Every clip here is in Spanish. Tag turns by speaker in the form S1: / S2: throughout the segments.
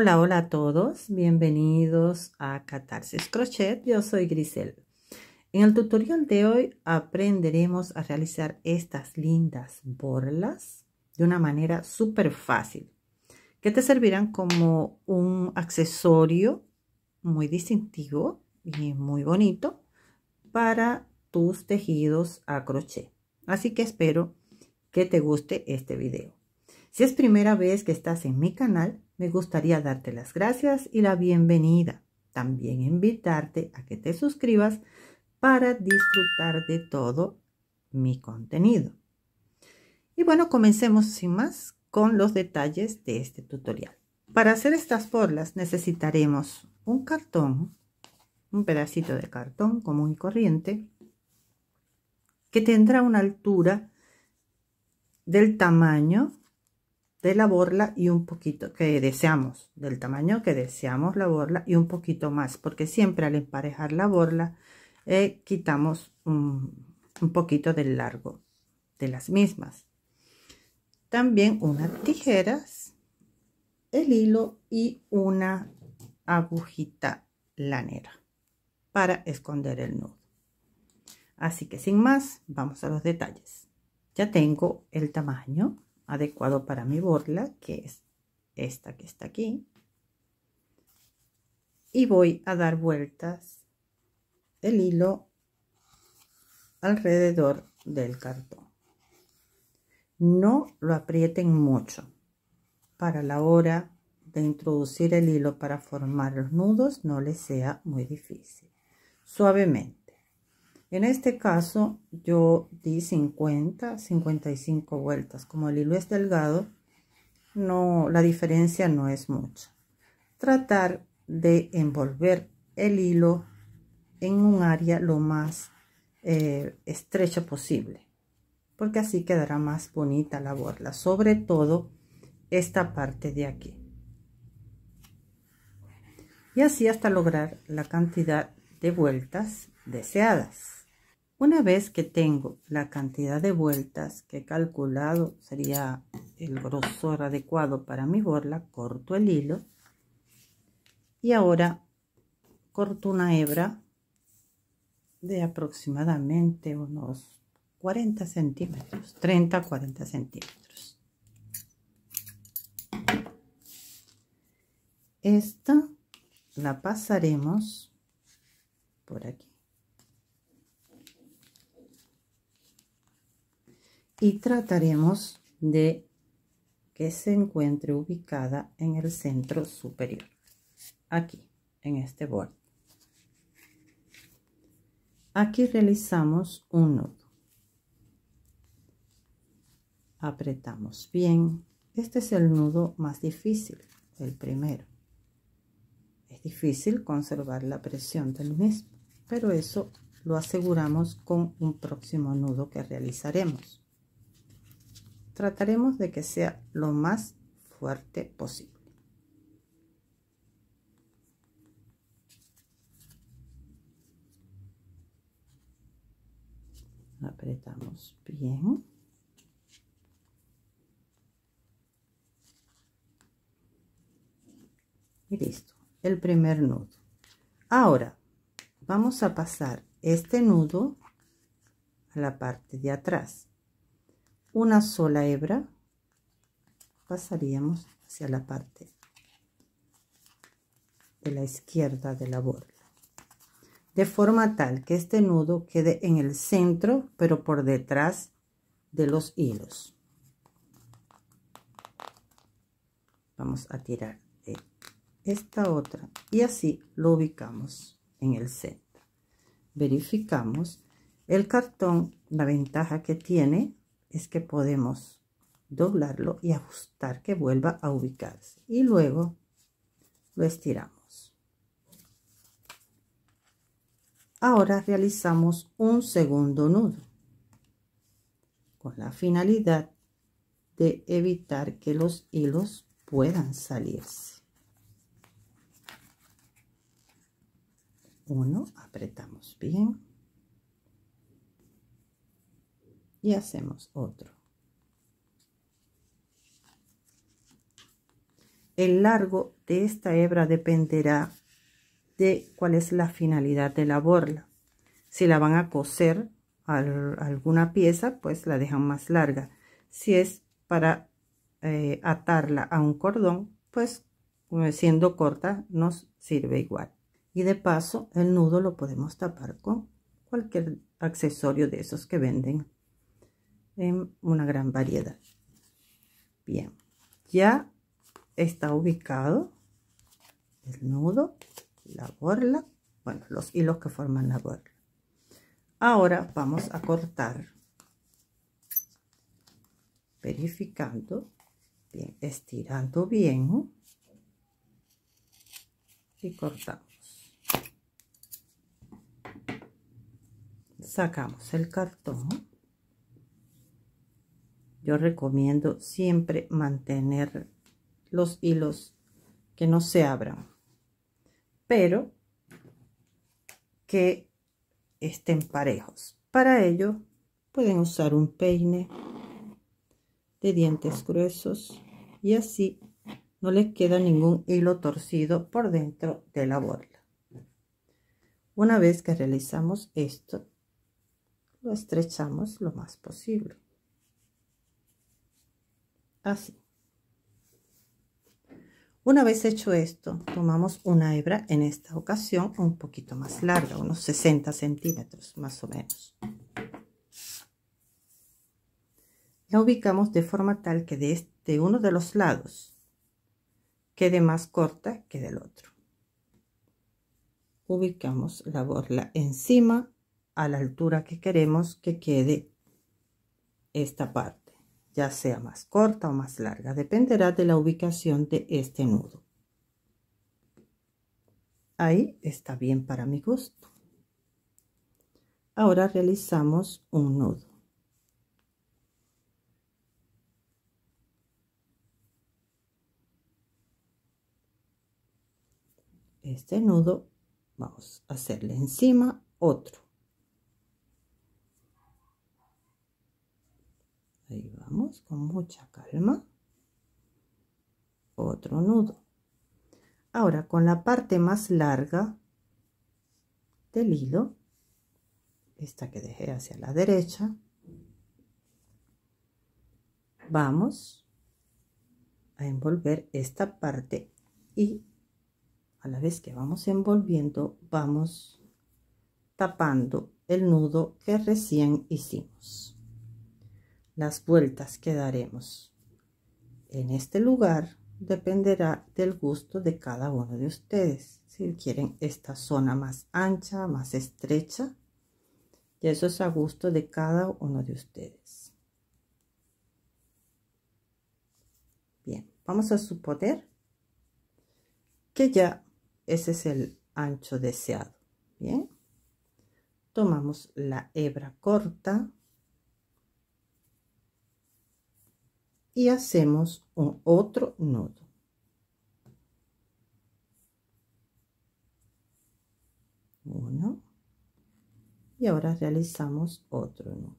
S1: Hola, hola a todos, bienvenidos a Catarsis Crochet, yo soy Grisel. En el tutorial de hoy aprenderemos a realizar estas lindas borlas de una manera súper fácil, que te servirán como un accesorio muy distintivo y muy bonito para tus tejidos a crochet. Así que espero que te guste este video. Si es primera vez que estás en mi canal, me gustaría darte las gracias y la bienvenida. También invitarte a que te suscribas para disfrutar de todo mi contenido. Y bueno, comencemos sin más con los detalles de este tutorial. Para hacer estas forlas necesitaremos un cartón, un pedacito de cartón común y corriente, que tendrá una altura del tamaño de la borla y un poquito que deseamos, del tamaño que deseamos la borla y un poquito más, porque siempre al emparejar la borla eh, quitamos un, un poquito del largo de las mismas. También unas tijeras, el hilo y una agujita lanera para esconder el nudo. Así que sin más, vamos a los detalles. Ya tengo el tamaño, adecuado para mi borla, que es esta que está aquí. Y voy a dar vueltas el hilo alrededor del cartón. No lo aprieten mucho. Para la hora de introducir el hilo para formar los nudos no les sea muy difícil. Suavemente. En este caso yo di 50, 55 vueltas. Como el hilo es delgado, no, la diferencia no es mucha. Tratar de envolver el hilo en un área lo más eh, estrecha posible. Porque así quedará más bonita la borla. Sobre todo esta parte de aquí. Y así hasta lograr la cantidad de vueltas deseadas. Una vez que tengo la cantidad de vueltas que he calculado sería el grosor adecuado para mi borla, corto el hilo y ahora corto una hebra de aproximadamente unos 40 centímetros, 30 40 centímetros. Esta la pasaremos por aquí. y trataremos de que se encuentre ubicada en el centro superior, aquí, en este borde. Aquí realizamos un nudo. Apretamos bien. Este es el nudo más difícil, el primero. Es difícil conservar la presión del mismo, pero eso lo aseguramos con un próximo nudo que realizaremos trataremos de que sea lo más fuerte posible. Apretamos bien. Y listo, el primer nudo. Ahora vamos a pasar este nudo a la parte de atrás una sola hebra pasaríamos hacia la parte de la izquierda de la borda de forma tal que este nudo quede en el centro pero por detrás de los hilos vamos a tirar esta otra y así lo ubicamos en el centro verificamos el cartón la ventaja que tiene es que podemos doblarlo y ajustar que vuelva a ubicarse y luego lo estiramos. Ahora realizamos un segundo nudo con la finalidad de evitar que los hilos puedan salirse. Uno, apretamos bien. y hacemos otro. El largo de esta hebra dependerá de cuál es la finalidad de la borla. Si la van a coser a alguna pieza, pues la dejan más larga. Si es para eh, atarla a un cordón, pues siendo corta nos sirve igual. Y de paso el nudo lo podemos tapar con cualquier accesorio de esos que venden en una gran variedad. Bien, ya está ubicado el nudo, la borla, bueno, los hilos que forman la borla. Ahora vamos a cortar, verificando, bien, estirando bien y cortamos. Sacamos el cartón yo recomiendo siempre mantener los hilos que no se abran, pero que estén parejos. Para ello pueden usar un peine de dientes gruesos y así no les queda ningún hilo torcido por dentro de la borla. Una vez que realizamos esto, lo estrechamos lo más posible así. Una vez hecho esto, tomamos una hebra, en esta ocasión un poquito más larga, unos 60 centímetros más o menos. La ubicamos de forma tal que este, de, uno de los lados quede más corta que del otro. Ubicamos la borla encima a la altura que queremos que quede esta parte ya sea más corta o más larga, dependerá de la ubicación de este nudo. Ahí está bien para mi gusto. Ahora realizamos un nudo. Este nudo vamos a hacerle encima otro. Ahí va con mucha calma. Otro nudo. Ahora con la parte más larga del hilo, esta que dejé hacia la derecha, vamos a envolver esta parte y a la vez que vamos envolviendo vamos tapando el nudo que recién hicimos las vueltas que daremos. En este lugar dependerá del gusto de cada uno de ustedes. Si quieren esta zona más ancha, más estrecha, y eso es a gusto de cada uno de ustedes. Bien, vamos a suponer que ya ese es el ancho deseado. Bien, tomamos la hebra corta y hacemos un otro nudo. Uno. Y ahora realizamos otro nudo.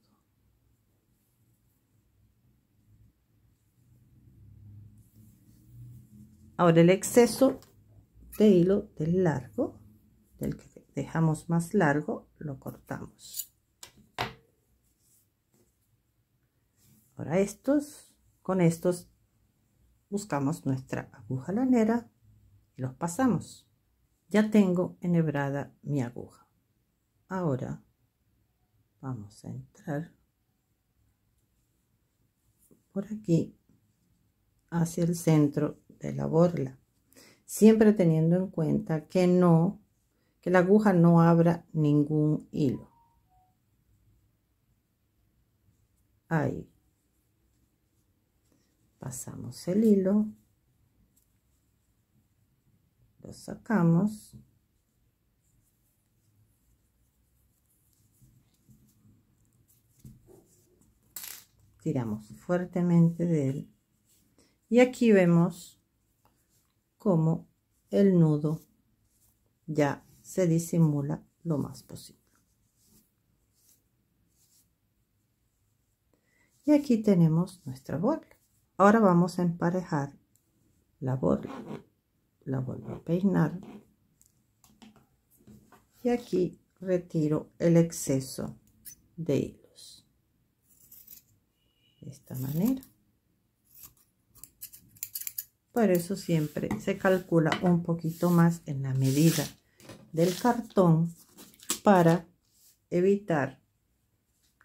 S1: Ahora el exceso de hilo del largo, del que dejamos más largo, lo cortamos. Ahora estos con estos buscamos nuestra aguja lanera y los pasamos. Ya tengo enhebrada mi aguja. Ahora vamos a entrar por aquí hacia el centro de la borla siempre teniendo en cuenta que no que la aguja no abra ningún hilo ahí pasamos el hilo lo sacamos tiramos fuertemente de él y aquí vemos cómo el nudo ya se disimula lo más posible y aquí tenemos nuestra bola Ahora vamos a emparejar la borla. La vuelvo a peinar. Y aquí retiro el exceso de hilos. De esta manera. Por eso siempre se calcula un poquito más en la medida del cartón para evitar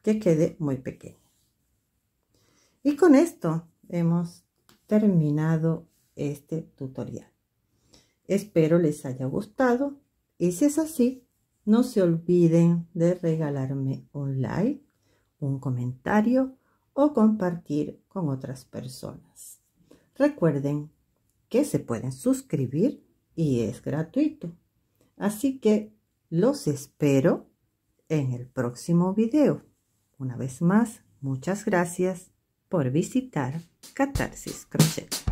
S1: que quede muy pequeño. Y con esto hemos terminado este tutorial. Espero les haya gustado y si es así, no se olviden de regalarme un like, un comentario o compartir con otras personas. Recuerden que se pueden suscribir y es gratuito. Así que los espero en el próximo video. Una vez más, muchas gracias por visitar Catarsis Crochet.